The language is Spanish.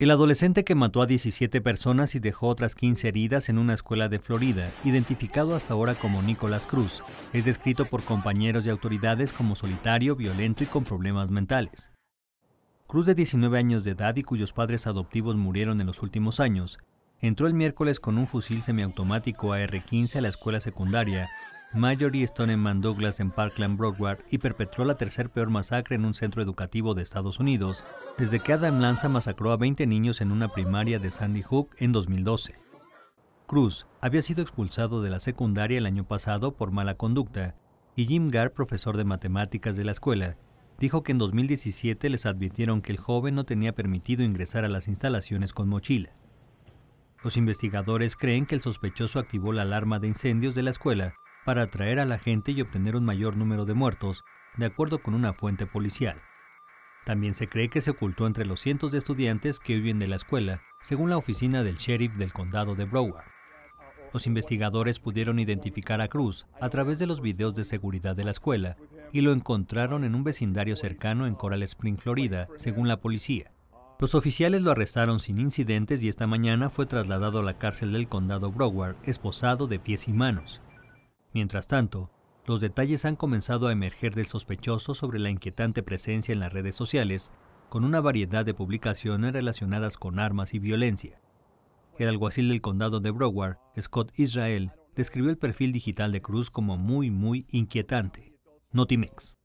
El adolescente que mató a 17 personas y dejó otras 15 heridas en una escuela de Florida, identificado hasta ahora como Nicolás Cruz, es descrito por compañeros y autoridades como solitario, violento y con problemas mentales. Cruz, de 19 años de edad y cuyos padres adoptivos murieron en los últimos años, entró el miércoles con un fusil semiautomático AR-15 a la escuela secundaria y Stoneman Douglas en Parkland Broadward y perpetró la tercer peor masacre en un centro educativo de Estados Unidos, desde que Adam Lanza masacró a 20 niños en una primaria de Sandy Hook en 2012. Cruz había sido expulsado de la secundaria el año pasado por mala conducta, y Jim Gar, profesor de matemáticas de la escuela, dijo que en 2017 les advirtieron que el joven no tenía permitido ingresar a las instalaciones con mochila. Los investigadores creen que el sospechoso activó la alarma de incendios de la escuela para atraer a la gente y obtener un mayor número de muertos, de acuerdo con una fuente policial. También se cree que se ocultó entre los cientos de estudiantes que huyen de la escuela, según la oficina del sheriff del condado de Broward. Los investigadores pudieron identificar a Cruz a través de los videos de seguridad de la escuela y lo encontraron en un vecindario cercano en Coral Spring, Florida, según la policía. Los oficiales lo arrestaron sin incidentes y esta mañana fue trasladado a la cárcel del condado Broward, esposado de pies y manos. Mientras tanto, los detalles han comenzado a emerger del sospechoso sobre la inquietante presencia en las redes sociales, con una variedad de publicaciones relacionadas con armas y violencia. El alguacil del condado de Broward, Scott Israel, describió el perfil digital de Cruz como muy, muy inquietante. Notimex.